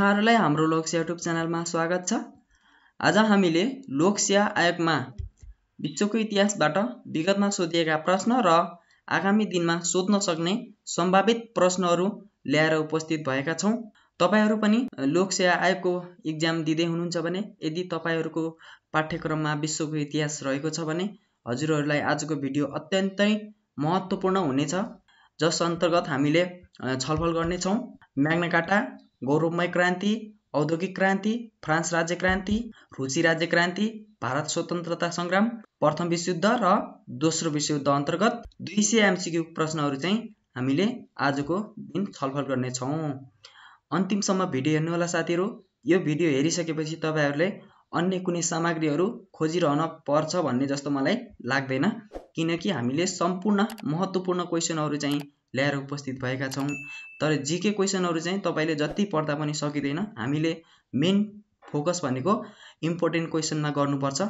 यहाँहरूलाई हाम्रो लोकसिया युट्युब च्यानलमा स्वागत छ आज हामीले लोकसिया आयोगमा विश्वको इतिहासबाट विगतमा सोधिएका प्रश्न र आगामी दिनमा सोध्न सक्ने सम्भावित प्रश्नहरू ल्याएर उपस्थित भएका छौँ तपाईँहरू पनि लोकसेवा आयोगको इक्जाम दिँदै हुनुहुन्छ भने यदि तपाईँहरूको पाठ्यक्रममा विश्वको इतिहास रहेको छ भने हजुरहरूलाई आजको भिडियो अत्यन्तै महत्त्वपूर्ण हुनेछ जस अन्तर्गत हामीले छलफल गर्नेछौँ म्याग्नाकाटा गौरवमय क्रान्ति औद्योगिक क्रान्ति फ्रान्स राज्य क्रान्ति रुसी राज्य क्रान्ति भारत स्वतन्त्रता सङ्ग्राम प्रथम विश्वयुद्ध र दोस्रो विश्वयुद्ध अन्तर्गत दुई सय एमसिक्यू प्रश्नहरू चाहिँ हामीले आजको दिन छलफल गर्नेछौँ अन्तिमसम्म भिडियो हेर्नुहोला साथीहरू यो भिडियो हेरिसकेपछि तपाईँहरूले अन्य कुनै सामग्रीहरू खोजिरहन पर्छ भन्ने जस्तो मलाई लाग्दैन किनकि हामीले सम्पूर्ण महत्त्वपूर्ण क्वेसनहरू चाहिँ ल्याएर उपस्थित भएका छौँ तर जिके क्वेसनहरू चाहिँ तपाईँले जति पढ्दा पनि सकिँदैन हामीले मेन फोकस भनेको इम्पोर्टेन्ट क्वेसनमा गर्नुपर्छ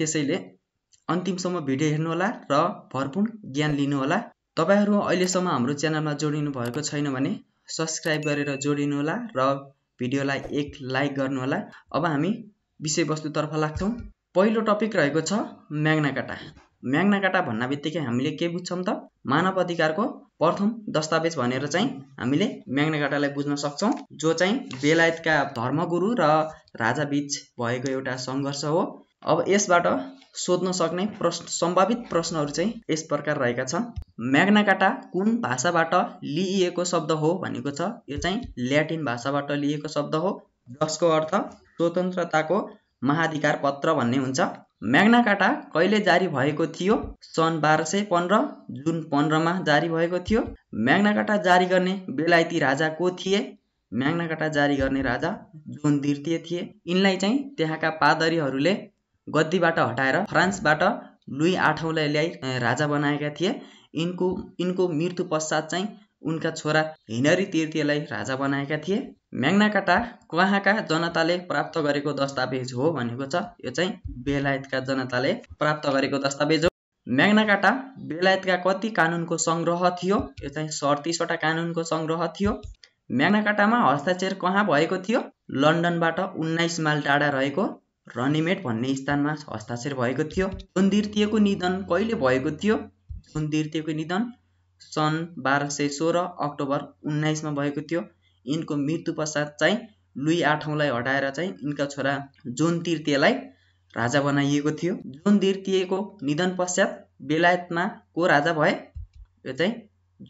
त्यसैले अन्तिमसम्म भिडियो हेर्नुहोला र भरपूर्ण ज्ञान लिनुहोला तपाईँहरू अहिलेसम्म हाम्रो च्यानलमा जोडिनु भएको छैन भने सब्सक्राइब गरेर जोडिनुहोला र भिडियोलाई एक लाइक गर्नुहोला अब हामी विषयवस्तुतर्फ लाग्छौँ पहिलो टपिक रहेको छ म्याग्नाकाटा म्याग्नाकाटा भन्ना बित्तिकै हामीले के बुझ्छौँ त मानव अधिकारको प्रथम दस्तावेज भनेर चाहिँ हामीले म्याग्नाकाटालाई बुझ्न सक्छौँ जो चाहिँ बेलायतका धर्मगुरु र राजाबीच भएको एउटा सङ्घर्ष हो अब यसबाट सोध्न सक्ने प्रश्न सम्भावित प्रश्नहरू चाहिँ यस प्रकार रहेका छन् म्याग्नाकाटा कुन भाषाबाट लिइएको शब्द हो भनेको छ यो चाहिँ ल्याटिन भाषाबाट लिएको शब्द हो जसको अर्थ स्वतन्त्रताको महाधिकार पत्र भन्ने हुन्छ म्याग्नाकाटा कहिले जारी भएको थियो सन् बाह्र सय पन्ध्र जुन पन्ध्रमा जारी भएको थियो म्याग्नाकाटा जारी गर्ने बेलायती राजा को थिए म्याग्नाकाटा जारी गर्ने राजा जुन द्वितीय थिए यिनलाई चाहिँ त्यहाँका पादरीहरूले गद्दीबाट हटाएर फ्रान्सबाट लुई आठौँलाई ल्याइ राजा बनाएका थिए यिनको यिनको मृत्यु पश्चात चाहिँ उनका छोरा हिनरी तृतीयलाई राजा बनाएका थिए म्याङ्नाकाटा उहाँका जनताले प्राप्त गरेको दस्तावेज हो भनेको छ यो चाहिँ बेलायतका जनताले प्राप्त गरेको दस्तावेज हो म्याग्नाकाटा बेलायतका कति कानुनको सङ्ग्रह थियो यो चाहिँ सडतिसवटा कानुनको सङ्ग्रह थियो म्याग्नाकाटामा हस्ताक्षर कहाँ भएको थियो लन्डनबाट उन्नाइस माइल टाढा रहेको रनिमेट भन्ने स्थानमा हस्ताक्षर भएको थियो द्वितीयको निधन कहिले भएको थियो द्वितीयको निधन सन् बाह्र सय सोह्र अक्टोबर उन्नाइसमा भएको थियो यिनको मृत्यु पश्चात चाहिँ लुई आठौँलाई हटाएर चाहिँ यिनका छोरा जोन तृतीयलाई राजा बनाइएको थियो जोन तृतीयको निधन पश्चात बेलायतमा को राजा भए यो चाहिँ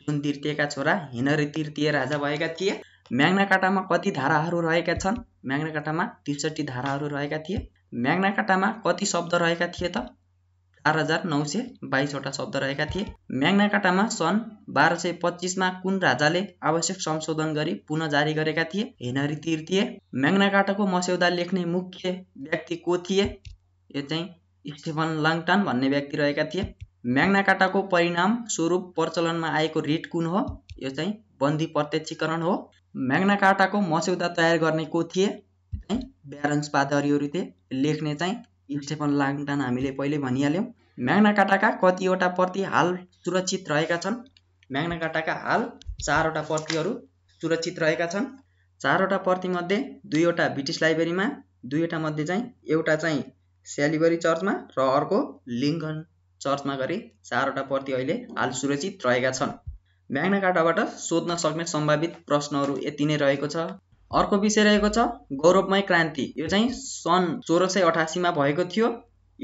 जोन तृतीयका छोरा हिनरी तृतीय राजा भएका थिए म्याग्नाकाटामा कति धाराहरू रहेका छन् काटामा त्रिसठी धाराहरू रहेका थिए काटामा कति शब्द रहेका थिए त चार हजार नौ सय बाइसवटा शब्द रहेका थिए म्याग्नाकाटामा सन् बाह्र सय पच्चिसमा कुन राजाले आवश्यक संशोधन गरी पुनः जारी गरेका थिए हेनरी तृतीय म्याग्नाकाटाको मस्यौदा लेख्ने मुख्य व्यक्ति को थिए यो चाहिँ स्टेफन लाङटन भन्ने व्यक्ति रहेका थिए काटाको परिणाम स्वरूप प्रचलनमा आएको रिट कुन हो यो चाहिँ बन्दी प्रत्यक्षीकरण हो म्याग्ना कार्टाको मस्यौदा तयार गर्ने को थिए चाहिँ ब्यारन्स पादरीहरू थिए लेख्ने चाहिँ स्टेफन लाङटन हामीले पहिले भनिहाल्यौँ म्याग्ना काटाका कतिवटा प्रति हाल सुरक्षित रहेका छन् म्याग्ना काटाका हाल चारवटा प्रतिहरू सुरक्षित रहेका छन् चारवटा प्रतिमध्ये दुईवटा ब्रिटिस लाइब्रेरीमा दुईवटा मध्ये चाहिँ एउटा चाहिँ स्यालिबरी चर्चमा र अर्को लिङ्कन चर्चमा गरी चारवटा प्रति अहिले हाल सुरक्षित रहेका छन् म्याग्ना कार्टाबाट सोध्न सक्ने सम्भावित प्रश्नहरू यति नै रहेको छ अर्को विषय रहेको छ गौरवमय क्रान्ति यो चाहिँ सन् सोह्र सय अठासीमा भएको थियो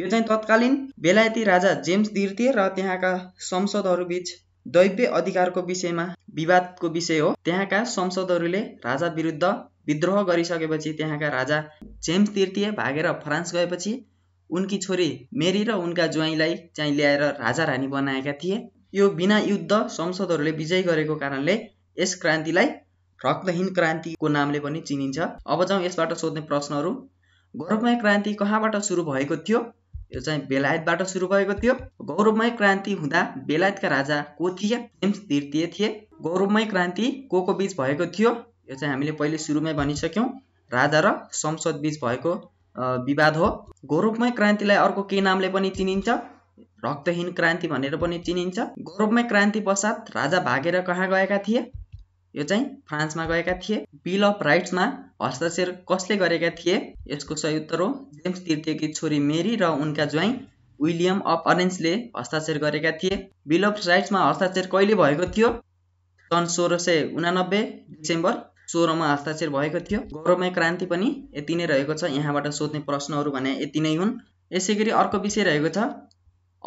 यो चाहिँ तत्कालीन बेलायती राजा जेम्स द्वितीय र त्यहाँका संसदहरू संसदहरूबीच दैव्य अधिकारको विषयमा विवादको विषय हो त्यहाँका संसदहरूले राजा विरुद्ध विद्रोह गरिसकेपछि त्यहाँका राजा जेम्स तृतीय भागेर फ्रान्स गएपछि उनकी छोरी मेरी र उनका ज्वाइँलाई चाहिँ ल्याएर राजा रानी बनाएका थिए यो बिना युद्ध संसदहरूले विजय गरेको कारणले यस क्रान्तिलाई रक्तहीन क्रान्तिको नामले पनि चिनिन्छ अब जाउँ यसबाट सोध्ने प्रश्नहरू गौरवमय क्रान्ति कहाँबाट सुरु भएको थियो यो चाहिँ बेलायतबाट सुरु भएको थियो गौरवमय क्रान्ति हुँदा बेलायतका राजा को थिए जेम्स तृतीय थिए गौरवमय क्रान्ति को को बिच भएको थियो यो चाहिँ हामीले पहिले सुरुमै भनिसक्यौँ राजा र संसद बिच भएको विवाद हो गौरवमय क्रान्तिलाई अर्को के नामले पनि चिनिन्छ रक्तहीन क्रान्ति भनेर पनि चिनिन्छ गौरवमय क्रान्ति पश्चात राजा भागेर कहाँ गएका थिए यो चाहिँ फ्रान्समा गएका थिए बिल अफ राइट्समा हस्ताक्षर कसले गरेका थिए यसको सही उत्तर हो जेम्स तृतीयकी छोरी मेरी र उनका ज्वाइँ विलियम अफ अरेन्जले हस्ताक्षर गरेका थिए बिल अफ राइट्समा हस्ताक्षर कहिले भएको थियो सन् सोह्र सय उनानब्बे डिसेम्बर सोह्रमा हस्ताक्षर भएको थियो गौरवमय क्रान्ति पनि यति नै रहेको छ यहाँबाट सोध्ने प्रश्नहरू भने यति नै हुन् यसै गरी अर्को विषय रहेको छ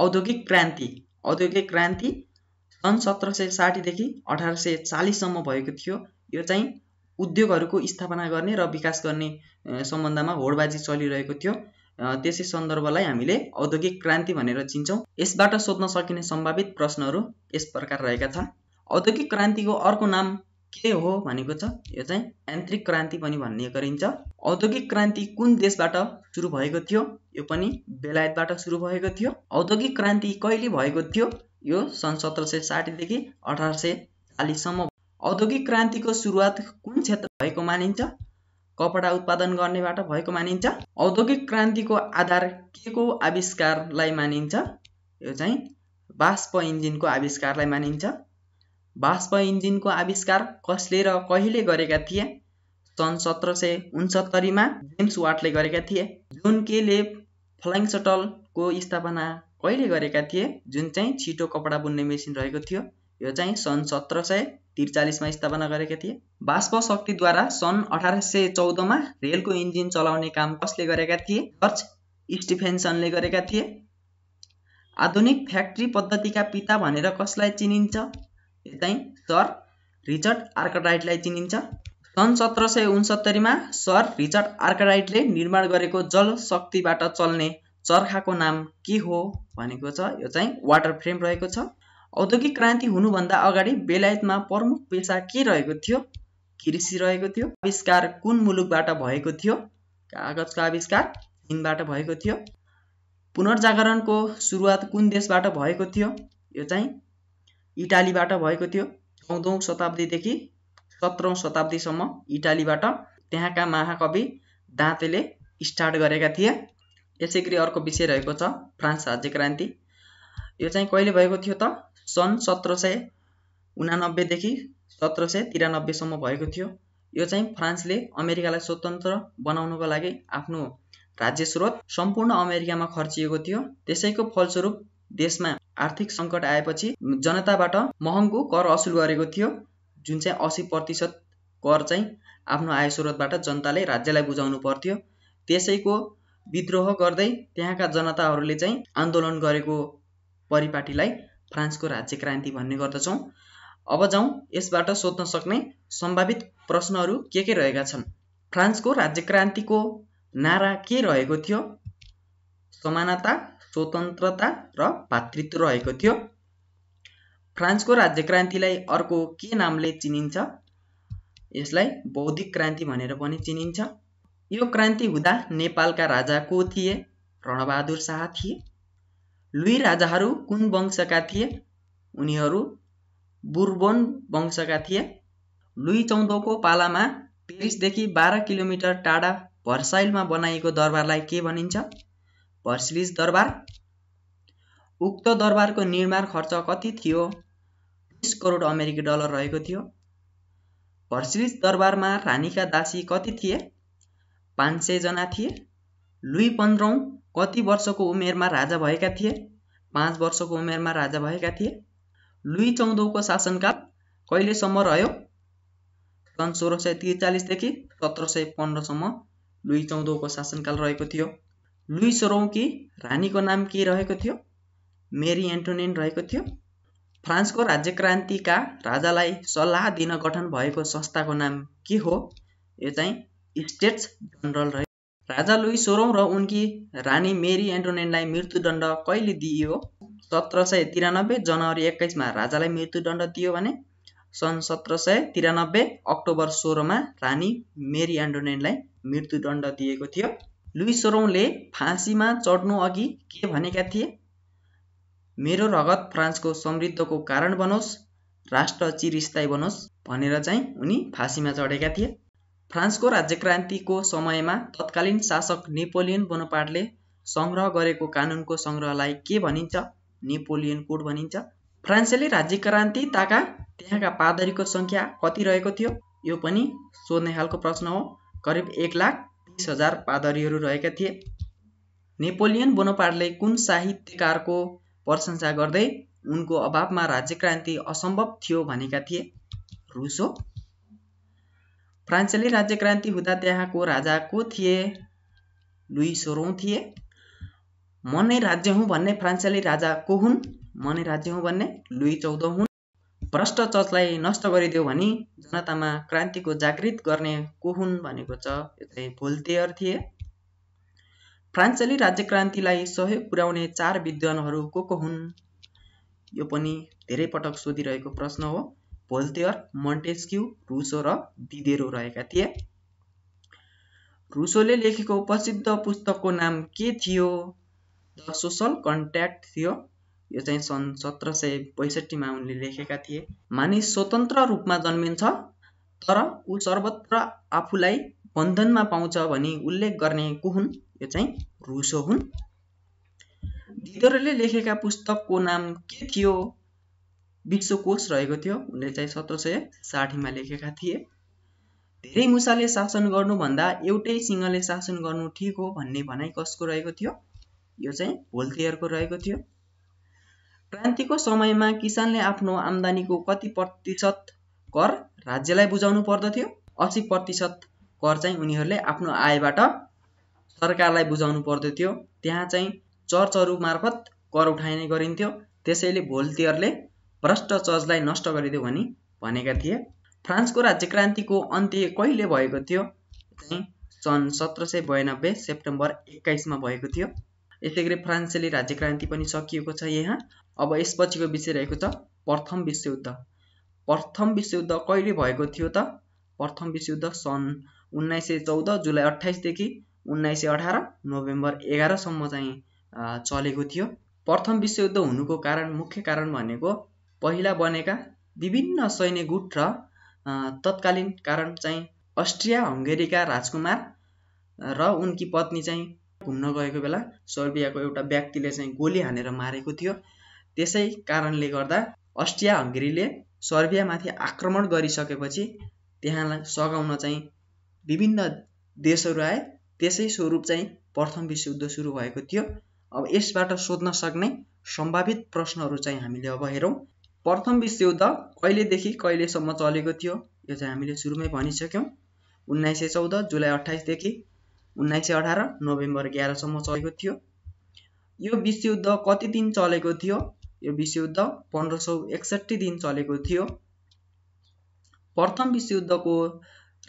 औद्योगिक क्रान्ति औद्योगिक क्रान्ति सन् सत्र सय साठीदेखि अठार सय चालिससम्म भएको थियो यो चाहिँ उद्योगहरूको स्थापना गर्ने र विकास गर्ने सम्बन्धमा होडबाजी चलिरहेको थियो त्यसै सन्दर्भलाई हामीले औद्योगिक क्रान्ति भनेर चिन्छौँ यसबाट सोध्न सकिने सम्भावित प्रश्नहरू यस प्रकार रहेका छन् औद्योगिक क्रान्तिको अर्को नाम के हो भनेको छ यो चाहिँ यान्त्रिक क्रान्ति पनि भन्ने गरिन्छ औद्योगिक क्रान्ति कुन देशबाट सुरु भएको थियो यो पनि बेलायतबाट सुरु भएको थियो औद्योगिक क्रान्ति कहिले भएको थियो यो सन् सत्र सय साठीदेखि अठार सय चालिससम्म औद्योगिक क्रान्तिको सुरुवात कुन क्षेत्र भएको मानिन्छ कपडा उत्पादन गर्नेबाट भएको मानिन्छ औद्योगिक क्रान्तिको आधार के को आविष्कारलाई मानिन्छ यो चाहिँ बाष्प इन्जिनको आविष्कारलाई मानिन्छ बाष्प इन्जिनको आविष्कार कसले र कहिले गरेका थिए सन् सत्र सय उन्सत्तरीमा जेम्स वाटले गरेका थिए जुन केले फ्लाइङ सटलको स्थापना कहिले गरेका थिए जुन चाहिँ छिटो कपडा बुन्ने मेसिन रहेको थियो यो चाहिँ सन् सत्र सय त्रिचालिसमा स्थापना गरेका थिए बाष्प शक्तिद्वारा सन् अठार सय चौधमा रेलको इन्जिन चलाउने काम कसले गरेका थिए जर्ज स्टिफेन्सनले गरेका थिए आधुनिक फ्याक्ट्री पद्धतिका पिता भनेर कसलाई चिनिन्छ चाहिँ सर रिचर्ड आर्कडाइटलाई चिनिन्छ सन् सत्र सय उनसत्तरीमा सर रिचर्ड आर्कडाइटले निर्माण गरेको जल शक्तिबाट चल्ने चर्खाको नाम के हो भनेको छ यो चाहिँ वाटर फ्रेम रहेको छ औद्योगिक क्रान्ति हुनुभन्दा अगाडि बेलायतमा प्रमुख पेसा के रहेको थियो कृषि रहेको थियो आविष्कार कुन मुलुकबाट भएको थियो कागजको आविष्कार चिनबाट भएको थियो पुनर्जागरणको सुरुवात कुन देशबाट भएको थियो यो चाहिँ इटालीबाट भएको थियो चौधौँ शताब्दीदेखि सत्रौँ शताब्दीसम्म इटालीबाट त्यहाँका महाकवि दाँतेले स्टार्ट गरेका थिए यसै गरी अर्को विषय रहेको छ फ्रान्स राज्य क्रान्ति यो चाहिँ कहिले भएको थियो त सन् सत्र सय उनानब्बेदेखि सत्र सय तिरानब्बेसम्म भएको थियो यो चाहिँ फ्रान्सले अमेरिकालाई स्वतन्त्र बनाउनको लागि आफ्नो राज्य स्रोत सम्पूर्ण अमेरिकामा खर्चिएको थियो त्यसैको फलस्वरूप देशमा आर्थिक सङ्कट आएपछि जनताबाट महँगो कर असुल गरेको थियो जुन चाहिँ असी प्रतिशत कर चाहिँ आफ्नो आय स्रोतबाट जनताले राज्यलाई बुझाउनु पर्थ्यो त्यसैको विद्रोह गर्दै त्यहाँका जनताहरूले चाहिँ आन्दोलन गरेको परिपाटीलाई फ्रान्सको राज्य क्रान्ति भन्ने गर्दछौँ अब जाउँ यसबाट सोध्न सक्ने सम्भावित प्रश्नहरू के के रहेका छन् फ्रान्सको राज्य क्रान्तिको नारा के रहेको थियो समानता स्वतन्त्रता र भातृत्व रहेको थियो फ्रान्सको क्रान्तिलाई अर्को के नामले चिनिन्छ यसलाई बौद्धिक क्रान्ति भनेर पनि चिनिन्छ यो क्रान्ति हुँदा नेपालका राजा को थिए रणबहादुर शाह थिए लुई राजाहरू कुन वंशका थिए उनीहरू बुर्बोन वंशका थिए लुई चौधौँको पालामा पेरिसदेखि बाह्र किलोमिटर टाढा भर्साइलमा बनाइएको दरबारलाई के भनिन्छ भर्सिलिस दरबार उक्त दरबारको निर्माण खर्च कति थियो बिस करोड अमेरिकी डलर रहेको थियो भर्सिज दरबारमा रानीका दासी कति थिए पाँच सयजना थिए लुई पन्ध्रौँ कति वर्षको उमेरमा राजा भएका थिए पाँच वर्षको उमेरमा राजा भएका थिए लुई चौधौँको शासनकाल कहिलेसम्म रह्यो सन् सोह्र सय त्रिचालिसदेखि सत्र सय पन्ध्रसम्म लुई चौधौँको शासनकाल रहेको थियो लुई सोह्रौँकी रानीको नाम के रहेको थियो मेरी एन्टोनिन रहेको थियो फ्रान्सको राज्य क्रान्तिका राजालाई सल्लाह दिन गठन भएको संस्थाको नाम के हो यो चाहिँ स्टेट्स जनरल रहे राजा लुई सोह्रौँ र उनकी रानी मेरी एन्टोनेनलाई मृत्युदण्ड कहिले दिइयो सत्र सय तिरानब्बे जनवरी एक्काइसमा राजालाई मृत्युदण्ड दियो भने सन् सत्र सय तिरानब्बे अक्टोबर सोह्रमा रानी मेरी एन्टोनेनलाई मृत्युदण्ड दिएको थियो लुई सोह्रौँले फाँसीमा चढ्नु अघि के भनेका थिए मेरो रगत फ्रान्सको समृद्धको कारण बनोस् राष्ट्र चिरस्थायी बनोस् भनेर चाहिँ उनी फाँसीमा चढेका थिए फ्रान्सको राज्यक्रान्तिको समयमा तत्कालीन शासक नेपोलियन बोनोपाटले सङ्ग्रह गरेको कानुनको सङ्ग्रहलाई के भनिन्छ नेपोलियन कोड भनिन्छ फ्रान्सेली राज्यक्रान्ति ताका त्यहाँका पादरीको सङ्ख्या कति रहेको थियो यो पनि सोध्ने खालको प्रश्न हो करिब एक लाख तिस हजार पादरीहरू रहेका थिए नेपोलियन बोनोपाटले कुन साहित्यकारको प्रशंसा गर्दै उनको अभावमा राज्य क्रान्ति असम्भव थियो भनेका थिए रुसो राज्य क्रान्ति हुँदा त्यहाँको राजा को थिए लुई सोरौँ थिए म नै राज्य हुँ भन्ने फ्रान्सेली राजा को हुन् म नै राज्य हुँ भन्ने लुई चौध हुन् भ्रष्ट चर्चलाई नष्ट गरिदियो भने जनतामा क्रान्तिको जागृत गर्ने को हुन् भनेको छ यो चाहिँ भोल्टेयर थिए फ्रान्सेली राज्यक्रान्तिलाई सहयोग पुर्याउने चार विद्वानहरू को को हुन् यो पनि धेरै पटक सोधिरहेको प्रश्न हो भोल्टेयर मन्टेस्क्यु रुसो र दिदेरो रहेका थिए रुसोले लेखेको प्रसिद्ध पुस्तकको नाम के थियो द सोसल कन्ट्याक्ट थियो यो चाहिँ सन् सत्र सय बैसठीमा उनले लेखेका थिए मानिस स्वतन्त्र रूपमा जन्मिन्छ तर ऊ सर्वत्र आफूलाई बन्धनमा पाउँछ भनी उल्लेख गर्ने को हुन् यो चाहिँ रुसो हुन् धिदरले लेखेका पुस्तकको नाम के थियो विश्वकोश रहेको थियो उनले चाहिँ सत्र सय साठीमा लेखेका थिए धेरै मुसाले शासन गर्नुभन्दा एउटै सिंहले शासन गर्नु ठिक हो भन्ने भनाइ कसको रहेको थियो यो चाहिँ भोल्तेयरको रहेको थियो क्रान्तिको समयमा किसानले आफ्नो आम्दानीको कति प्रतिशत कर राज्यलाई बुझाउनु पर्दथ्यो असी प्रतिशत कर चाहिँ उनीहरूले आफ्नो आयबाट सरकारलाई बुझाउनु पर्दथ्यो त्यहाँ चाहिँ चर्चहरू मार्फत कर उठाइने गरिन्थ्यो त्यसैले भोल्टियरले भ्रष्ट चर्चलाई नष्ट गरिदियो भनी भनेका थिए फ्रान्सको राज्य क्रान्तिको अन्त्य कहिले भएको थियो चाहिँ सन् सत्र सय बयानब्बे सेप्टेम्बर एक्काइसमा भएको थियो यसै गरी फ्रान्सेली राज्य क्रान्ति पनि सकिएको छ यहाँ अब यसपछिको विषय रहेको छ प्रथम विश्वयुद्ध प्रथम विश्वयुद्ध कहिले भएको थियो त प्रथम विश्वयुद्ध सन् उन्नाइस सय चौध जुलाई अठाइसदेखि उन्नाइस सय अठार नोभेम्बर एघारसम्म चाहिँ चलेको थियो प्रथम विश्वयुद्ध हुनुको कारण मुख्य कारण भनेको पहिला बनेका विभिन्न सैन्य गुट र तत्कालीन कारण चाहिँ अस्ट्रिया हङ्गेरीका राजकुमार र उनकी पत्नी चाहिँ घुम्न गएको बेला सर्बियाको एउटा व्यक्तिले चाहिँ गोली हानेर मारेको थियो त्यसै कारणले गर्दा अस्ट्रिया हङ्गेरीले सर्बियामाथि आक्रमण गरिसकेपछि त्यहाँलाई सघाउन चाहिँ विभिन्न देशहरू आए त्यसै स्वरूप चाहिँ प्रथम विश्वयुद्ध सुरु भएको थियो अब यसबाट सोध्न सक्ने सम्भावित प्रश्नहरू चाहिँ हामीले अब हेरौँ प्रथम विश्वयुद्ध कहिलेदेखि कहिलेसम्म चलेको थियो यो चाहिँ हामीले सुरुमै भनिसक्यौँ उन्नाइस सय चौध जुलाई अठाइसदेखि उन्नाइस सय अठार नोभेम्बर एघारसम्म चलेको थियो यो विश्वयुद्ध कति दिन चलेको थियो यो विश्वयुद्ध पन्ध्र सौ एकसट्ठी दिन चलेको थियो प्रथम विश्वयुद्धको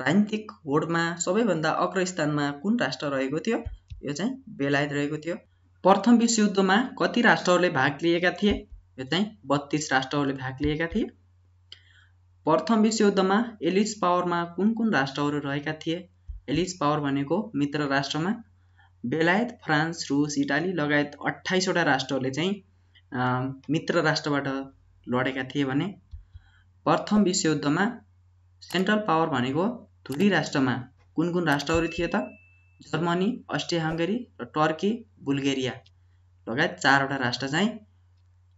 राजनीतिक होडमा सबैभन्दा अग्रस्थानमा कुन राष्ट्र रहेको थियो यो चाहिँ बेलायत रहेको थियो प्रथम विश्वयुद्धमा कति राष्ट्रहरूले भाग लिएका थिए यो चाहिँ बत्तिस राष्ट्रहरूले भाग लिएका थिए प्रथम विश्वयुद्धमा एलिज पावरमा कुन कुन राष्ट्रहरू रहेका थिए एलिज पावर भनेको मित्र राष्ट्रमा बेलायत फ्रान्स रुस इटाली लगायत अठाइसवटा राष्ट्रहरूले चाहिँ मित्र राष्ट्रबाट लडेका थिए भने प्रथम विश्वयुद्धमा सेन्ट्रल पावर भनेको धुरी राष्ट्रमा कुन कुन राष्ट्रहरू थिए त जर्मनी अस्ट्रिया हङ्गेरी र टर्की बुल्गेरिया लगायत चारवटा राष्ट्र चाहिँ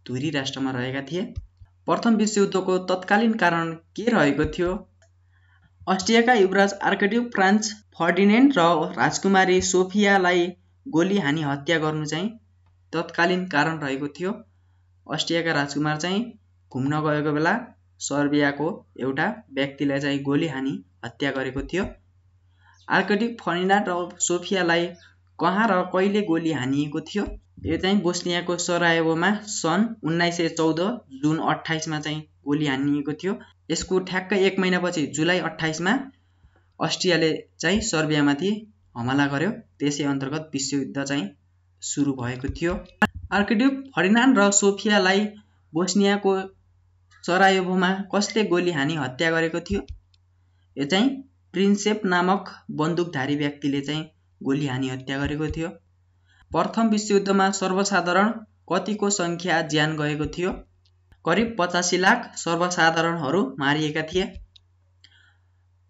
धुरी राष्ट्रमा रहेका थिए प्रथम विश्वयुद्धको तत्कालीन कारण के रहेको थियो अस्ट्रियाका युवराज आर्केटिभ फ्रान्स फर्डिनेन्ड र राजकुमारी सोफियालाई गोली हानी हत्या गर्नु चाहिँ तत्कालीन कारण रहेको थियो अस्ट्रियाका राजकुमार चाहिँ घुम्न गएको बेला सर्बियाको एउटा व्यक्तिलाई चाहिँ गोली हानी हत्या गरेको थियो आर्कटिक फर्निनान्ड र सोफियालाई कहाँ र कहिले गोली हानिएको थियो यो चाहिँ बोस्नियाको सरायोमा सन् उन्नाइस सय चौध जुन अट्ठाइसमा चाहिँ गोली हानिएको थियो यसको ठ्याक्कै एक महिनापछि जुलाई अठाइसमा अस्ट्रियाले चाहिँ सर्बियामाथि हमला गर्यो त्यसै अन्तर्गत विश्वयुद्ध चाहिँ सुरु भएको थियो आर्किड्युक फर्निनान्ड र सोफियालाई बोस्नियाको सरायोभोमा कसले गोली हानी हत्या गरेको थियो यो चाहिँ प्रिन्सेप नामक बन्दुकधारी व्यक्तिले चाहिँ गोली हानी हत्या गरेको थियो प्रथम विश्वयुद्धमा सर्वसाधारण कतिको सङ्ख्या ज्यान गएको थियो करिब पचासी लाख सर्वसाधारणहरू मारिएका थिए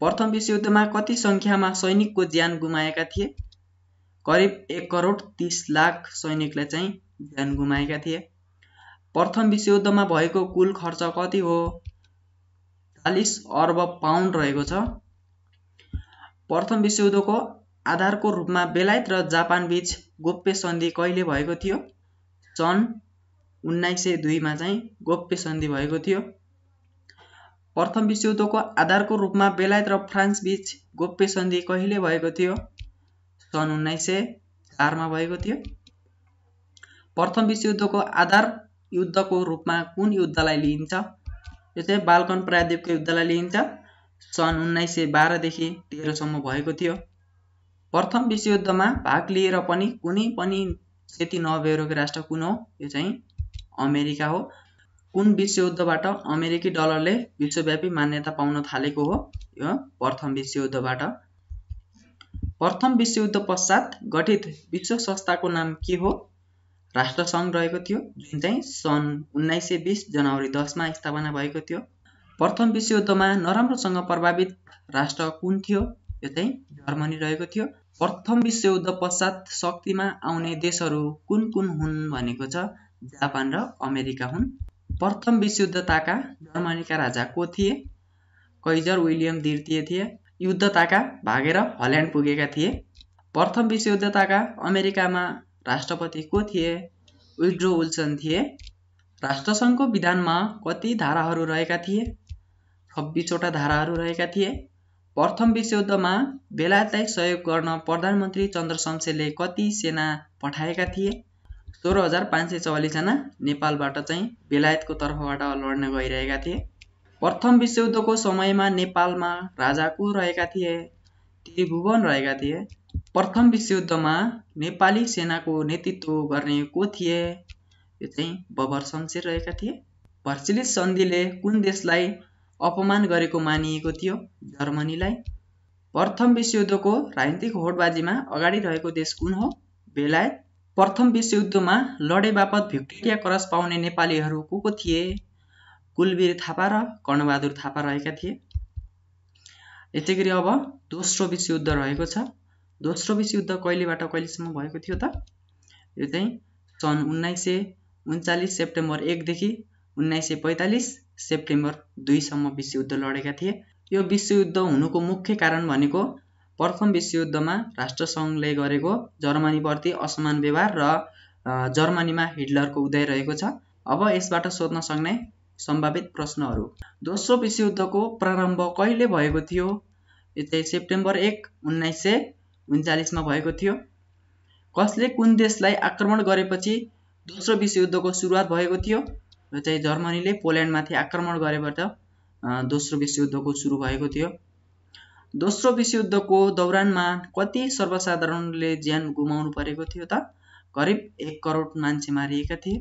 प्रथम विश्वयुद्धमा कति सङ्ख्यामा सैनिकको ज्यान गुमाएका थिए करिब एक करोड तिस लाख सैनिकले चाहिँ ज्यान गुमाएका थिए प्रथम विश्वयुद्धमा भएको कुल खर्च कति हो चालिस अर्ब पाउन्ड रहेको छ प्रथम विश्वयुद्धको आधारको रूपमा बेलायत र जापान बिच गोप्य सन्धि कहिले भएको थियो सन् उन्नाइस सय दुईमा चाहिँ गोप्य सन्धि भएको थियो प्रथम विश्वयुद्धको आधारको रूपमा बेलायत र फ्रान्स बिच गोप्य सन्धि कहिले भएको थियो सन् उन्नाइस सय चारमा भएको थियो प्रथम विश्वयुद्धको आधार युद्धको रूपमा कुन युद्धलाई लिइन्छ यो चाहिँ बाल्कन प्रायद्वीपको युद्धलाई लिइन्छ सन् उन्नाइस सय बाह्रदेखि तेह्रसम्म भएको थियो प्रथम विश्वयुद्धमा भाग लिएर पनि कुनै पनि क्षति नभएको राष्ट्र कुन हो यो चाहिँ अमेरिका हो कुन विश्वयुद्धबाट अमेरिकी डलरले विश्वव्यापी मान्यता पाउन थालेको हो यो प्रथम विश्वयुद्धबाट प्रथम विश्वयुद्ध पश्चात गठित विश्व संस्थाको नाम के हो राष्ट्रसङ्घ रहेको थियो जुन चाहिँ सन् उन्नाइस सय बिस जनवरी दसमा स्थापना भएको थियो प्रथम विश्वयुद्धमा नराम्रोसँग प्रभावित राष्ट्र कुन थियो यो चाहिँ जर्मनी रहेको थियो प्रथम विश्वयुद्ध पश्चात शक्तिमा आउने देशहरू कुन कुन हुन् भनेको छ जापान र अमेरिका हुन् प्रथम विश्वयुद्धताका जर्मनीका राजा को थिए कैजर विलियम द्वितीय थिए युद्धताका भागेर हल्यान्ड पुगेका थिए प्रथम विश्वयुद्धताका अमेरिकामा राष्ट्रपति को थिए विड्रो विल्सन थिए राष्ट्रसङ्घको विधानमा कति धाराहरू रहेका थिए छब्बिसवटा धाराहरू रहेका थिए प्रथम विश्वयुद्धमा बेलायतलाई सहयोग गर्न प्रधानमन्त्री चन्द्र शमशेरले कति सेना पठाएका थिए सोह्र हजार पाँच सय चवालिसजना नेपालबाट चाहिँ बेलायतको तर्फबाट लड्न गइरहेका थिए प्रथम विश्वयुद्धको समयमा नेपालमा राजा को रहेका थिए त्रिभुवन रहेका थिए प्रथम विश्वयुद्धमा नेपाली सेनाको नेतृत्व गर्ने को थिए यो चाहिँ बबर शमशेर रहेका थिए भर्सिलिस सन्धिले कुन देशलाई अपमान गरेको मानिएको थियो जर्मनीलाई प्रथम विश्वयुद्धको राजनीतिक होडबाजीमा अगाडि रहेको देश कुन हो बेलायत प्रथम विश्वयुद्धमा लडे बापत भिक्टोरिया क्रस पाउने नेपालीहरू को को थिए कुलवीर थापा र कर्णबहादुर थापा रहेका थिए यसै गरी अब दोस्रो विश्वयुद्ध रहेको छ दोस्रो विश्वयुद्ध कहिलेबाट कहिलेसम्म भएको थियो त यो चाहिँ सन् उन्नाइस सय उन्चालिस सेप्टेम्बर एकदेखि उन्नाइस सय पैँतालिस सेप्टेम्बर दुईसम्म विश्वयुद्ध लडेका थिए यो विश्वयुद्ध हुनुको मुख्य कारण भनेको प्रथम विश्वयुद्धमा राष्ट्रसङ्घले गरेको जर्मनीप्रति असमान व्यवहार र जर्मनीमा हिटलरको उदय रहेको छ अब यसबाट सोध्न सक्ने सम्भावित प्रश्नहरू दोस्रो विश्वयुद्धको प्रारम्भ कहिले भएको थियो यो चाहिँ सेप्टेम्बर एक उन्नाइस सय उन्चालिसमा भएको थियो कसले कुन देशलाई आक्रमण गरेपछि दोस्रो विश्वयुद्धको सुरुवात भएको थियो यो चाहिँ जर्मनीले पोल्यान्डमाथि आक्रमण गरेबाट दोस्रो विश्वयुद्धको सुरु भएको थियो दोस्रो विश्वयुद्धको दौरानमा कति सर्वसाधारणले ज्यान गुमाउनु परेको थियो त करिब एक करोड मान्छे मारिएका थिए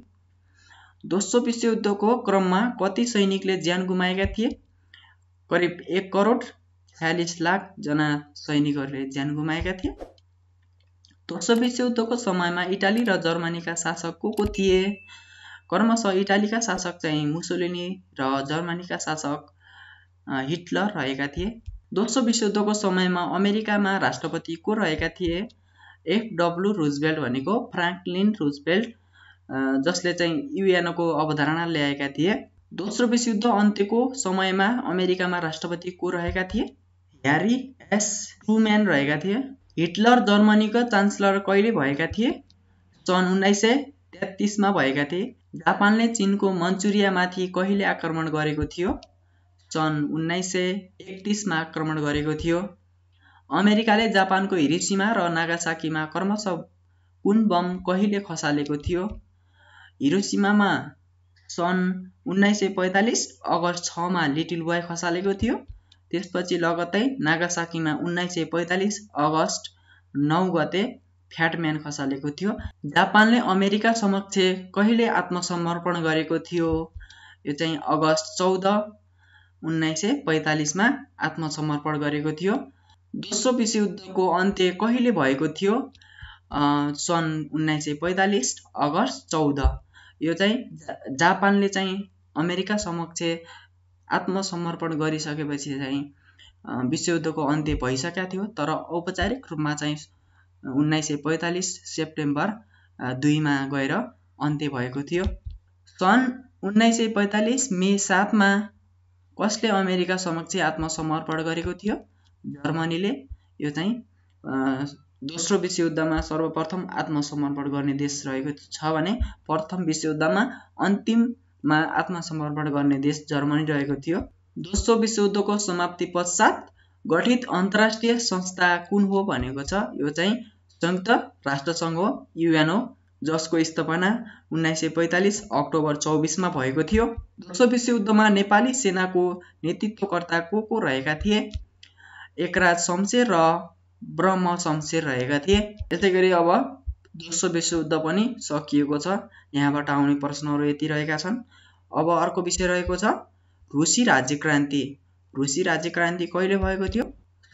दोस्रो विश्वयुद्धको क्रममा कति सैनिकले ज्यान गुमाएका थिए करिब एक करोड छयालिस लाखजना सैनिकहरूले ज्यान गुमाएका थिए दोस्रो विश्वयुद्धको समयमा इटाली र जर्मनीका शासक को को थिए क्रमशः इटालीका शासक चाहिँ मुसोलिनी र जर्मनीका शासक हिटलर रहेका थिए दोस्रो विश्वयुद्धको समयमा अमेरिकामा राष्ट्रपति को रहेका थिए एफ डब्लु रुजबेल्ट भनेको फ्राङ्कलिन रुजबेल्ट जसले चाहिँ युएनको अवधारणा ल्याएका थिए दोस्रो विश्वयुद्ध अन्त्यको समयमा अमेरिकामा राष्ट्रपति को रहेका थिए ह्यारी एस ट्रुम्यान रहेका थिए हिटलर जर्मनीको चान्सलर कहिले भएका थिए सन् उन्नाइस सय तेत्तिसमा भएका थिए जापानले चिनको मन्चुरियामाथि कहिले आक्रमण गरेको थियो सन् उन्नाइस सय एकतिसमा आक्रमण गरेको थियो अमेरिकाले जापानको हिरोसिमा र नागासाकीमा क्रमशः कुन बम कहिले खसालेको थियो हिरोसीमामा सन् उन्नाइस सय पैँतालिस अगस्त छमा लिटिल बोय खसालेको थियो त्यसपछि लगत्तै नागासाकीमा उन्नाइस सय पैँतालिस अगस्त नौ गते फ्याटम्यान खसालेको थियो जापानले अमेरिका समक्ष कहिले आत्मसमर्पण गरेको थियो यो चाहिँ अगस्त चौध उन्नाइस सय पैँतालिसमा आत्मसमर्पण गरेको थियो दोस्रो विश्वयुद्धको अन्त्य कहिले भएको थियो सन् उन्नाइस सय पैँतालिस अगस्त चौध यो चाहिँ जापानले चाहिँ अमेरिका समक्ष आत्मसमर्पण गरिसकेपछि चाहिँ विश्वयुद्धको अन्त्य भइसकेको थियो तर औपचारिक रूपमा चाहिँ उन्नाइस सय पैँतालिस सेप्टेम्बर दुईमा गएर अन्त्य भएको थियो सन् उन्नाइस सय पैँतालिस मे सातमा कसले अमेरिका समक्ष आत्मसमर्पण गरेको थियो जर्मनीले यो चाहिँ दोस्रो विश्वयुद्धमा सर्वप्रथम आत्मसमर्पण गर्ने देश रहेको छ भने प्रथम विश्वयुद्धमा अन्तिम मा आत्मसमर्पण गर्ने देश जर्मनी रहेको थियो दोस्रो विश्वयुद्धको समाप्ति पश्चात गठित अन्तर्राष्ट्रिय संस्था कुन हो भनेको छ यो चाहिँ संयुक्त राष्ट्रसङ्घ हो युएन हो जसको स्थापना उन्नाइस सय पैँतालिस अक्टोबर चौबिसमा भएको थियो दोस्रो विश्वयुद्धमा नेपाली सेनाको नेतृत्वकर्ता को को रहेका थिए एकराज शमशेर र ब्रह्म शमशेर रहेका थिए त्यसै गरी अब दोस्रो विश्वयुद्ध पनि सकिएको छ यहाँबाट आउने प्रश्नहरू यति रहेका छन् अब अर्को विषय रहेको छ रुसी राज्य क्रान्ति रुसी राज्य क्रान्ति कहिले भएको थियो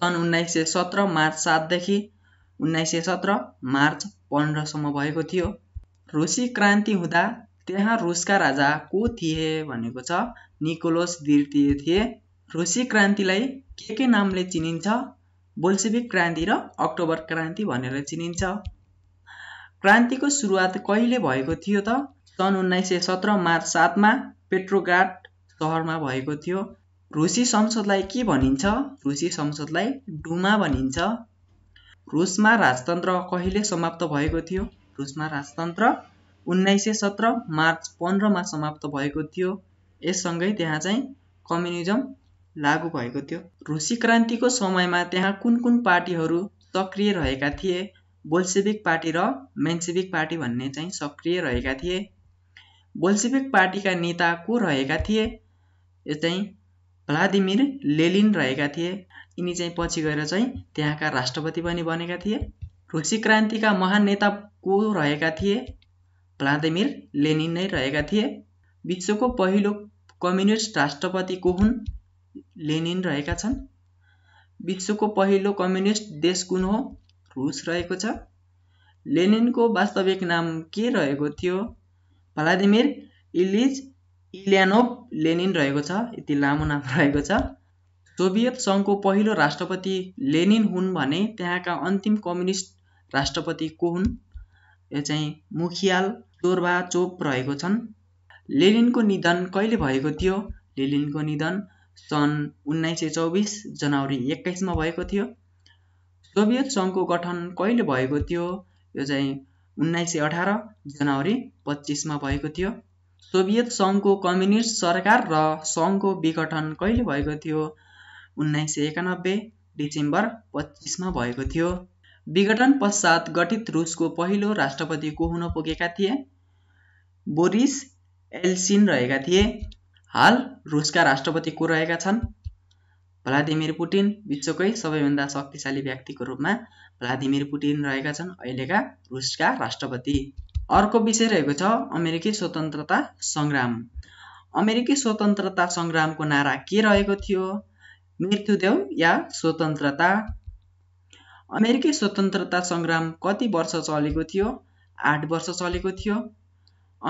सन् उन्नाइस सय सत्र मार्च सातदेखि उन्नाइस सय सत्र मार्च पन्ध्रसम्म भएको थियो रुसी क्रान्ति हुँदा त्यहाँ रुसका राजा को थिए भनेको छ निकोलोस द्वितीय थिए रुसी क्रान्तिलाई के के नामले चिनिन्छ बोल्सेविक क्रान्ति र अक्टोबर क्रान्ति भनेर चिनिन्छ क्रान्तिको सुरुवात कहिले भएको थियो त सन् उन्नाइस सय सत्र मार्च सातमा पेट्रोगाट सहरमा भएको थियो रुसी संसदलाई के भनिन्छ रुसी संसदलाई डुमा भनिन्छ रुसमा राजतन्त्र कहिले समाप्त भएको थियो रुसमा राजतन्त्र उन्नाइस सय सत्र मार्च पन्ध्रमा समाप्त भएको थियो यससँगै त्यहाँ चाहिँ कम्युनिजम लागु भएको थियो रुसी क्रान्तिको समयमा त्यहाँ कुन कुन पार्टीहरू सक्रिय रहेका थिए बोल्सेबिक पार्टी र मेन्सेबिक पार्टी भन्ने चाहिँ सक्रिय रहेका थिए बोल्सेबिक पार्टीका नेता को रहेका थिए यो चाहिँ भ्लादिमिर लेलिन रहेका थिए यिनी चाहिँ पछि गएर चाहिँ त्यहाँका राष्ट्रपति पनि बनेका थिए रुसी क्रान्तिका महान नेता को रहेका थिए भ्लादिमिर लेनिन नै रहेका थिए विश्वको पहिलो कम्युनिस्ट राष्ट्रपति को हुन् लेनिन रहेका छन् विश्वको पहिलो कम्युनिस्ट देश कुन हो रुस रहेको छ लेनिनको वास्तविक नाम के रहेको थियो भ्लादिमिर इलिज इल्यानोभ लेनिन रहेको छ यति लामो नाम रहेको छ सोभियत सङ्घको पहिलो राष्ट्रपति लेनिन हुन् भने त्यहाँका अन्तिम कम्युनिस्ट राष्ट्रपति को हुन् यो चाहिँ मुखियाल चोरबा चोप रहेको छन् लेनिनको निधन कहिले भएको थियो लेनिनको निधन सन् उन्नाइस सय चौबिस जनवरी एक्काइसमा भएको थियो सोभियत सङ्घको गठन कहिले भएको थियो यो चाहिँ उन्नाइस सय अठार जनवरी पच्चिसमा भएको थियो सोभियत सङ्घको कम्युनिस्ट सरकार र सङ्घको विघटन कहिले भएको थियो उन्नाइस सय एकानब्बे डिसेम्बर पच्चिसमा भएको थियो विघटन पश्चात गठित रुसको पहिलो राष्ट्रपति को हुन पुगेका थिए बोरिस एल्सिन रहेका थिए हाल रुसका राष्ट्रपति को रहेका छन् भ्लादिमिर पुटिन विश्वकै सबैभन्दा शक्तिशाली व्यक्तिको रूपमा भ्लादिमिर पुटिन रहेका छन् अहिलेका रुसका राष्ट्रपति अर्को विषय रहेको छ अमेरिकी स्वतन्त्रता सङ्ग्राम अमेरिकी स्वतन्त्रता सङ्ग्रामको नारा के रहेको थियो मृत्युदेव या स्वतन्त्रता अमेरिकी स्वतन्त्रता सङ्ग्राम कति वर्ष चलेको थियो आठ वर्ष चलेको थियो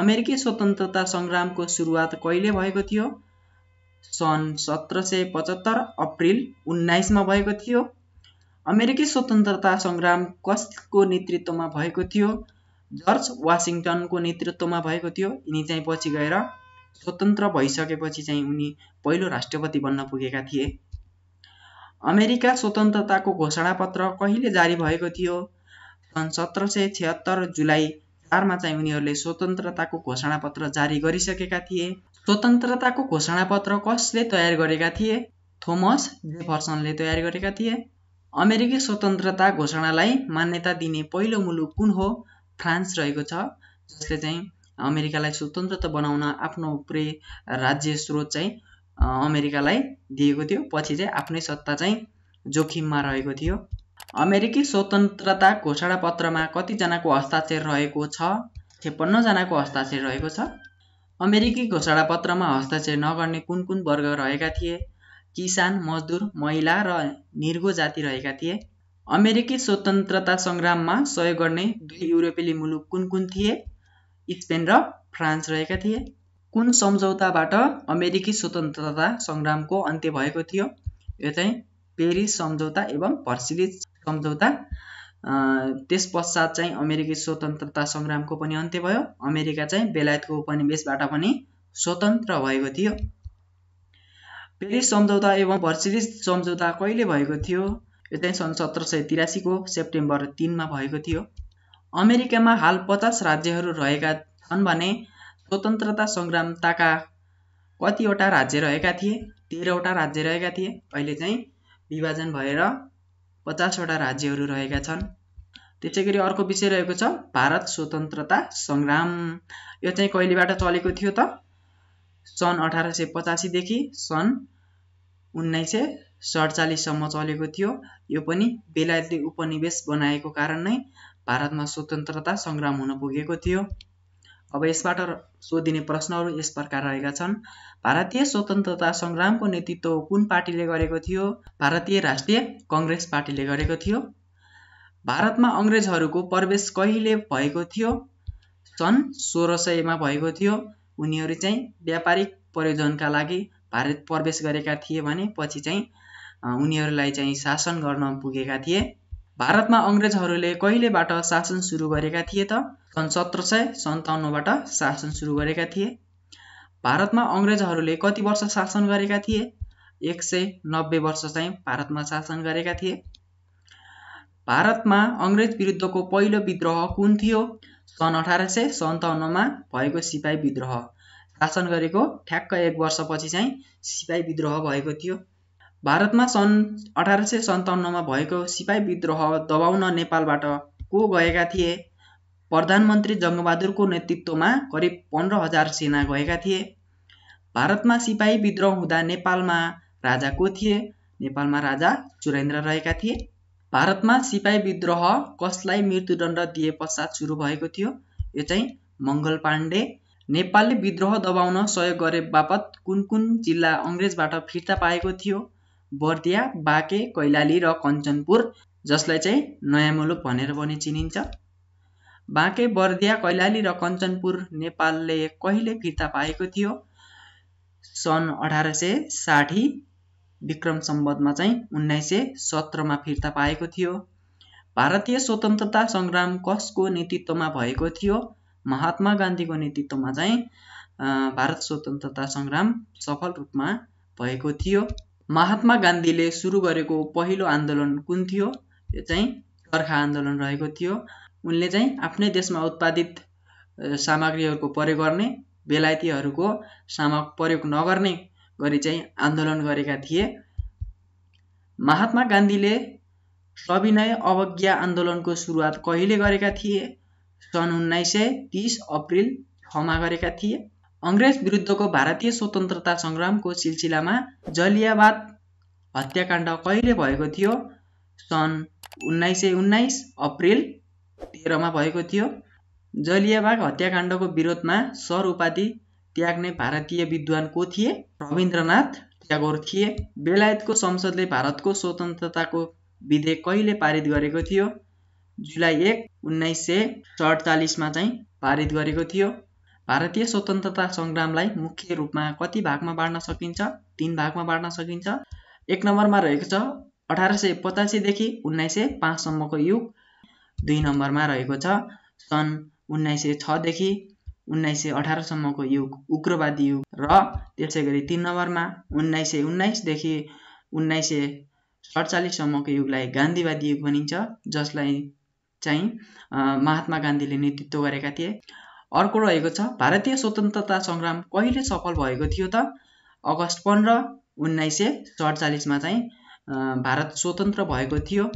अमेरिकी स्वतन्त्रता सङ्ग्रामको सुरुवात कहिले भएको थियो सन् सत्र सय पचहत्तर अप्रिल उन्नाइसमा भएको थियो अमेरिकी स्वतन्त्रता सङ्ग्राम कसको नेतृत्वमा भएको थियो जर्ज वासिङटनको नेतृत्वमा भएको थियो यिनी चाहिँ पछि गएर स्वतन्त्र भइसकेपछि चाहिँ उनी पहिलो राष्ट्रपति बन्न पुगेका थिए अमेरिका स्वतन्त्रताको घोषणापत्र कहिले जारी भएको थियो सन् सत्र सय छत्तर जुलाई चारमा चाहिँ उनीहरूले स्वतन्त्रताको घोषणापत्र जारी गरिसकेका थिए स्वतन्त्रताको घोषणापत्र कसले तयार गरेका थिए थोमस जेफरसनले तयार गरेका थिए अमेरिकी स्वतन्त्रता घोषणालाई मान्यता दिने पहिलो मुलुक कुन हो फ्रान्स रहेको छ जसले चाहिँ अमेरिकालाई स्वतन्त्रता बनाउन आफ्नो पुरै राज्य स्रोत चाहिँ अमेरिकालाई दिएको थियो पछि चाहिँ आफ्नै सत्ता चाहिँ जोखिममा रहेको थियो अमेरिकी स्वतन्त्रता घोषणापत्रमा कतिजनाको हस्ताक्षर रहेको छ छेपन्नजनाको हस्ताक्षर रहेको छ अमेरिकी घोषणापत्रमा हस्ताक्षर नगर्ने कुन कुन वर्ग रहेका थिए किसान मजदुर महिला र निर्गो जाति रहेका थिए अमेरिकी स्वतन्त्रता सङ्ग्राममा सहयोग गर्ने दुई युरोपेली मुलुक कुन कुन थिए स्पेन र फ्रान्स रहेका थिए कुन सम्झौताबाट अमेरिकी स्वतन्त्रता सङ्ग्रामको अन्त्य भएको थियो यो चाहिँ पेरिस सम्झौता एवं भर्सिलिस सम्झौता त्यस पश्चात चाहिँ अमेरिकी स्वतन्त्रता सङ्ग्रामको पनि अन्त्य भयो अमेरिका चाहिँ बेलायतको उपनिवेशबाट पनि स्वतन्त्र भएको थियो पेरिस सम्झौता एवं भर्सिरिस सम्झौता कहिले भएको थियो यो चाहिँ सन् सत्र सय तिरासीको सेप्टेम्बर तिनमा भएको थियो अमेरिकामा हाल पचास राज्यहरू रहेका छन् भने स्वतन्त्रता सङ्ग्रामताका कतिवटा राज्य रहेका थिए तेह्रवटा राज्य रहेका थिए अहिले चाहिँ विभाजन भएर पचासवटा राज्यहरू रहेका छन् त्यसै गरी अर्को विषय रहेको छ भारत स्वतन्त्रता सङ्ग्राम यो चाहिँ कहिलेबाट चलेको थियो त सन् अठार सय पचासीदेखि सन् उन्नाइस सय सडचालिससम्म चलेको थियो यो पनि बेलायतले उपनिवेश बनाएको कारण नै भारतमा स्वतन्त्रता सङ्ग्राम हुन पुगेको थियो अब यसबाट सोधिने प्रश्नहरू यस प्रकार रहेका छन् भारतीय स्वतन्त्रता सङ्ग्रामको नेतृत्व कुन पार्टीले गरेको थियो भारतीय राष्ट्रिय कङ्ग्रेस पार्टीले गरेको थियो भारतमा अङ्ग्रेजहरूको प्रवेश कहिले भएको थियो सन् सोह्र सयमा भएको थियो उनीहरू चाहिँ व्यापारिक प्रयोजनका लागि भारत प्रवेश गरेका थिए भने पछि चाहिँ उनीहरूलाई चाहिँ शासन गर्न पुगेका थिए भारतमा अङ्ग्रेजहरूले कहिलेबाट शासन सुरु गरेका थिए त सन् सत्र सय सन्ताउन्नबाट शासन सुरु गरेका थिए भारतमा अङ्ग्रेजहरूले कति वर्ष शासन गरेका थिए एक सय नब्बे वर्ष चाहिँ भारतमा शासन गरेका थिए भारतमा अङ्ग्रेज विरुद्धको पहिलो विद्रोह कुन थियो सन् अठार सय सन्ताउन्नमा भएको सिपाही विद्रोह शासन गरेको ठ्याक्क एक वर्षपछि चाहिँ सिपाही विद्रोह भएको थियो भारतमा सन् अठार सय सन्ताउन्नमा भएको सिपाही विद्रोह दबाउन नेपालबाट को गएका थिए प्रधानमन्त्री जङ्गबहादुरको नेतृत्वमा करिब पन्ध्र हजार सेना गएका थिए भारतमा सिपाही विद्रोह हुँदा नेपालमा राजा को थिए नेपालमा राजा चुरेन्द्र रहेका थिए भारतमा सिपाही विद्रोह कसलाई मृत्युदण्ड दिए पश्चात सुरु भएको थियो यो चाहिँ मङ्गल पाण्डे नेपालले विद्रोह दबाउन सहयोग गरे बापत कुन कुन जिल्ला अङ्ग्रेजबाट फिर्ता पाएको थियो बर्दिया बाके कैलाली र कञ्चनपुर जसलाई चाहिँ नयाँ मुलुक भनेर पनि चिनिन्छ बाँके बर्दिया कैलाली र कञ्चनपुर नेपालले कहिले फिर्ता पाएको थियो सन् अठार सय साठी विक्रम सम्बन्धमा चाहिँ उन्नाइस सय सत्रमा फिर्ता पाएको थियो भारतीय स्वतन्त्रता सङ्ग्राम कसको नेतृत्वमा भएको थियो महात्मा गान्धीको नेतृत्वमा चाहिँ भारत स्वतन्त्रता सङ्ग्राम सफल रूपमा भएको थियो महात्मा गान्धीले सुरु गरेको पहिलो आन्दोलन कुन थियो यो चाहिँ चर्खा आन्दोलन रहेको थियो उनले चाहिँ आफ्नै देशमा उत्पादित सामग्रीहरूको प्रयोग गर्ने बेलायतीहरूको सामा प्रयोग नगर्ने गरी चाहिँ आन्दोलन गरेका थिए महात्मा गान्धीले सविनय अवज्ञा आन्दोलनको सुरुवात कहिले गरेका थिए सन् उन्नाइस सय तिस अप्रिल छमा गरेका थिए अङ्ग्रेज विरुद्धको भारतीय स्वतन्त्रता सङ्ग्रामको सिलसिलामा जलियावाद हत्याकाण्ड कहिले भएको थियो सन् उन्नाइस सय उन्नाइस अप्रेल तेह्रमा भएको थियो जलियाबाग हत्याकाण्डको विरोधमा सर उपाधि त्याग्ने भारतीय विद्वान को थिए रविन्द्रनाथ ट्यागोर थिए बेलायतको संसदले भारतको स्वतन्त्रताको विधेयक कहिले पारित गरेको थियो जुलाई एक उन्नाइस सय सडचालिसमा चाहिँ पारित गरेको थियो भारतीय स्वतन्त्रता सङ्ग्रामलाई मुख्य रूपमा कति भागमा बाँड्न सकिन्छ तिन भागमा बाँड्न सकिन्छ एक नम्बरमा रहेको छ अठार सय पचासीदेखि उन्नाइस सय पाँचसम्मको युग दुई नम्बरमा रहेको छ सन् उन्नाइस सय छदेखि उन्नाइस सय अठारसम्मको युग उग्रवादी युग र त्यसै गरी तिन नम्बरमा उन्नाइस सय उन्नाइसदेखि उन्नाइस सय सडचालिससम्मको युगलाई गान्धीवादी युग भनिन्छ जसलाई चाहिँ महात्मा गान्धीले नेतृत्व गरेका थिए अर्को रहेको छ भारतीय स्वतन्त्रता सङ्ग्राम कहिले सफल भएको थियो त अगस्त पन्ध्र उन्नाइस सय सडचालिसमा चाहिँ भारत स्वतन्त्र भएको थियो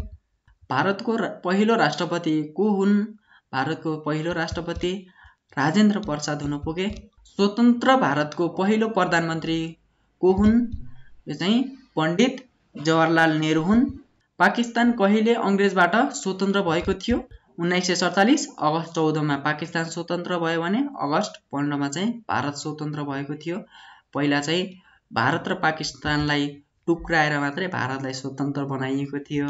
भारतको पहिलो राष्ट्रपति को हुन् भारतको पहिलो राष्ट्रपति राजेन्द्र प्रसाद हुन पुगे स्वतन्त्र भारतको पहिलो प्रधानमन्त्री को हुन् यो चाहिँ पण्डित जवाहरलाल नेहरू हुन् पाकिस्तान कहिले अङ्ग्रेजबाट स्वतन्त्र भएको थियो उन्नाइस सय सडचालिस अगस्त चौधमा पाकिस्तान स्वतन्त्र भयो भने अगस्त पन्ध्रमा चाहिँ भारत स्वतन्त्र भएको थियो पहिला चाहिँ भारत र पाकिस्तानलाई टुक्राएर मात्रै भारतलाई स्वतन्त्र बनाइएको थियो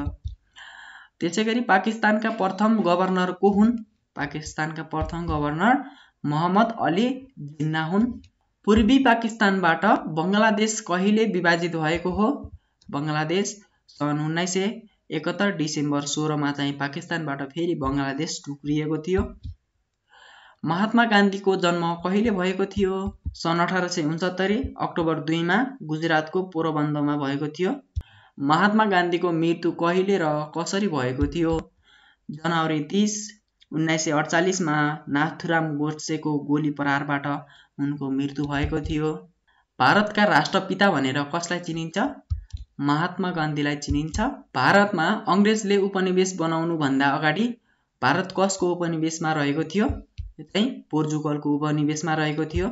त्यसै गरी पाकिस्तानका प्रथम गभर्नर को हुन् पाकिस्तानका प्रथम गभर्नर मोहम्मद अली जिन्ना हुन् पूर्वी पाकिस्तानबाट बङ्गलादेश कहिले विभाजित भएको हो बङ्गलादेश सन् उन्नाइस सय एकहत्तर डिसेम्बर सोह्रमा चाहिँ पाकिस्तानबाट फेरि बङ्गलादेश टुक्रिएको थियो महात्मा गान्धीको जन्म कहिले भएको थियो सन् अठार सय उन्सत्तरी अक्टोबर दुईमा गुजरातको पोरबन्दमा भएको थियो महात्मा गान्धीको मृत्यु कहिले र कसरी भएको थियो जनवरी तिस उन्नाइस सय अडचालिसमा नाथुराम गोडसेको गोली प्रहारबाट उनको मृत्यु भएको थियो भारतका राष्ट्रपिता भनेर कसलाई चिनिन्छ महात्मा गान्धीलाई चिनिन्छ भारतमा अङ्ग्रेजले उपनिवेश बनाउनुभन्दा अगाडि भारत कसको उपनिवेशमा रहेको थियो त्यो चाहिँ पोर्चुगलको उपनिवेशमा रहेको थियो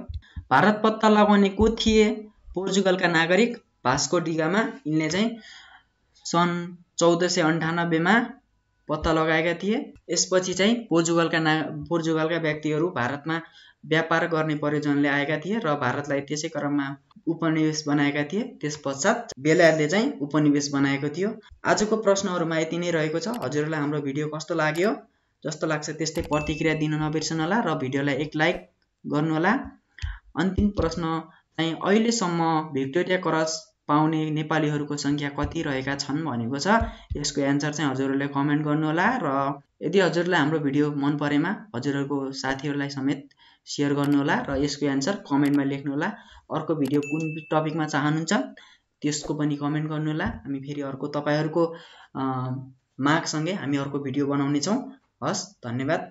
भारत पत्ता लगाउने को थिए पोर्चुगलका नागरिक भास्को डिगामा यिनले चाहिँ सन् चौध सय अन्ठानब्बेमा पत्ता लगाएका थिए यसपछि चाहिँ पोर्चुगलका ना पोर्चुगलका व्यक्तिहरू भारतमा व्यापार गर्ने प्रयोजनले आएका थिए र भारतलाई त्यसै क्रममा उपनिवेश बनाएका थिए त्यस पश्चात बेलायतले चाहिँ उपनिवेश बनाएको थियो आजको प्रश्नहरूमा यति नै रहेको छ हजुरहरूलाई हाम्रो भिडियो कस्तो लाग्यो जस्तो लाग्छ त्यस्तै प्रतिक्रिया दिन होला र भिडियोलाई एक लाइक गर्नुहोला अन्तिम प्रश्न चाहिँ अहिलेसम्म भिक्टोरिया क्रस पाउने नेपालीहरूको सङ्ख्या कति रहेका छन् भनेको छ यसको एन्सर चाहिँ हजुरहरूले कमेन्ट गर्नुहोला र यदि हजुरलाई हाम्रो भिडियो मन परेमा हजुरहरूको साथीहरूलाई समेत सेयर गर्नुहोला र यसको एन्सर कमेन्टमा लेख्नुहोला अर्को भिडियो कुन टपिकमा चाहनुहुन्छ त्यसको पनि कमेन्ट गर्नुहोला हामी फेरि अर्को तपाईँहरूको मागसँगै हामी अर्को भिडियो बनाउनेछौँ हस् धन्यवाद